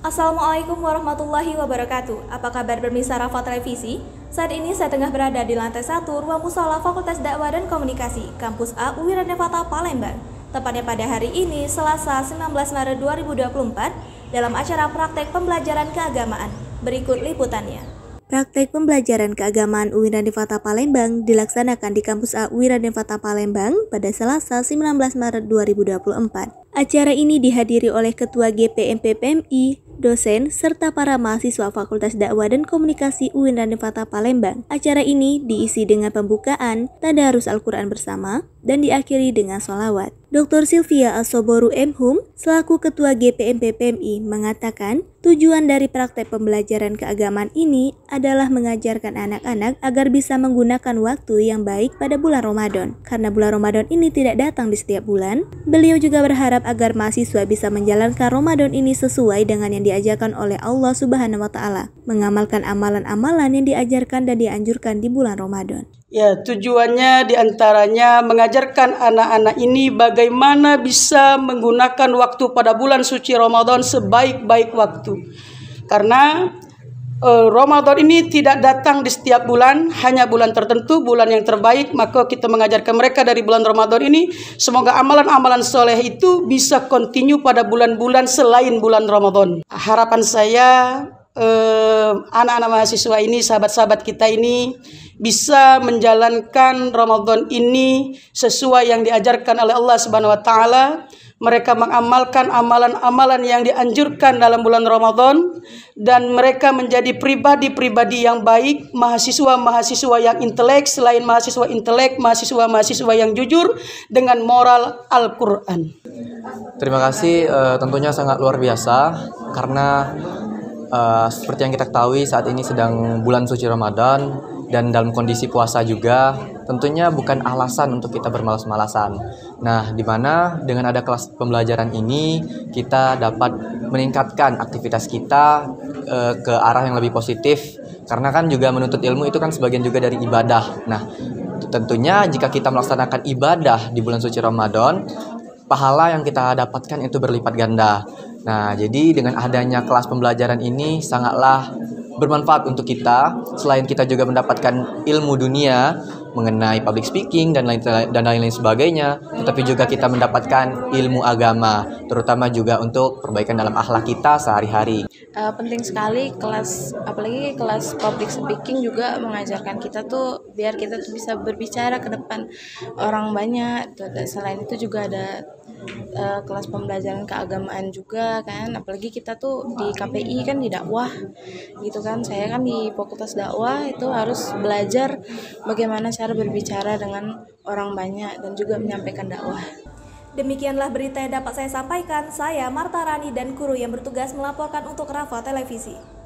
Assalamualaikum warahmatullahi wabarakatuh. Apa kabar pemirsa Rafa Televisi? Saat ini saya tengah berada di lantai 1 ruang musola Fakultas Dakwah dan Komunikasi, Kampus A Wiranevata Palembang. Tepatnya pada hari ini, Selasa 19 Maret 2024, dalam acara praktek pembelajaran keagamaan. Berikut liputannya. Praktek pembelajaran keagamaan Wiranevata Palembang dilaksanakan di Kampus A Wiranevata Palembang pada Selasa 19 Maret 2024. Acara ini dihadiri oleh Ketua GPMP PMI, dosen, serta para mahasiswa Fakultas Dakwah dan Komunikasi UIN Ranifata Palembang. Acara ini diisi dengan pembukaan, tadarus Al-Quran bersama, dan diakhiri dengan sholawat. Dr. Sylvia Asoboru M. Hum, selaku Ketua GPMP PMI, mengatakan tujuan dari praktek pembelajaran keagamaan ini adalah mengajarkan anak-anak agar bisa menggunakan waktu yang baik pada bulan Ramadan. Karena bulan Ramadan ini tidak datang di setiap bulan, beliau juga berharap agar mahasiswa bisa menjalankan Ramadan ini sesuai dengan yang diajarkan oleh Allah Subhanahu wa taala, mengamalkan amalan-amalan yang diajarkan dan dianjurkan di bulan Ramadan. Ya, tujuannya diantaranya mengajarkan anak-anak ini bagaimana bisa menggunakan waktu pada bulan suci Ramadan sebaik-baik waktu. Karena Eh, Ramadan ini tidak datang di setiap bulan, hanya bulan tertentu, bulan yang terbaik, maka kita mengajarkan mereka dari bulan Ramadan ini, semoga amalan-amalan soleh itu bisa continue pada bulan-bulan selain bulan Ramadan. Harapan saya, eh, anak-anak eh, mahasiswa ini, sahabat-sahabat kita ini, bisa menjalankan Ramadan ini sesuai yang diajarkan oleh Allah Subhanahu wa taala mereka mengamalkan amalan-amalan yang dianjurkan dalam bulan Ramadan dan mereka menjadi pribadi-pribadi yang baik, mahasiswa-mahasiswa yang intelek selain mahasiswa intelek, mahasiswa-mahasiswa yang jujur dengan moral Al-Qur'an. Terima kasih uh, tentunya sangat luar biasa karena uh, seperti yang kita ketahui saat ini sedang bulan suci Ramadan dan dalam kondisi puasa juga tentunya bukan alasan untuk kita bermalas-malasan. Nah, di mana dengan ada kelas pembelajaran ini kita dapat meningkatkan aktivitas kita e, ke arah yang lebih positif karena kan juga menuntut ilmu itu kan sebagian juga dari ibadah. Nah, tentunya jika kita melaksanakan ibadah di bulan suci Ramadan, pahala yang kita dapatkan itu berlipat ganda. Nah, jadi dengan adanya kelas pembelajaran ini sangatlah bermanfaat untuk kita. Selain kita juga mendapatkan ilmu dunia mengenai public speaking dan lain dan lain-lain sebagainya, tetapi juga kita mendapatkan ilmu agama terutama juga untuk perbaikan dalam akhlak kita sehari-hari. Uh, penting sekali kelas apalagi kelas public speaking juga mengajarkan kita tuh biar kita tuh bisa berbicara ke depan orang banyak. Selain itu juga ada uh, kelas pembelajaran keagamaan juga kan apalagi kita tuh di KPI kan di dakwah gitu kan saya kan di fakultas dakwah itu harus belajar bagaimana cara berbicara dengan orang banyak dan juga menyampaikan dakwah Demikianlah berita yang dapat saya sampaikan. Saya Marta Rani dan kru yang bertugas melaporkan untuk Rafa Televisi.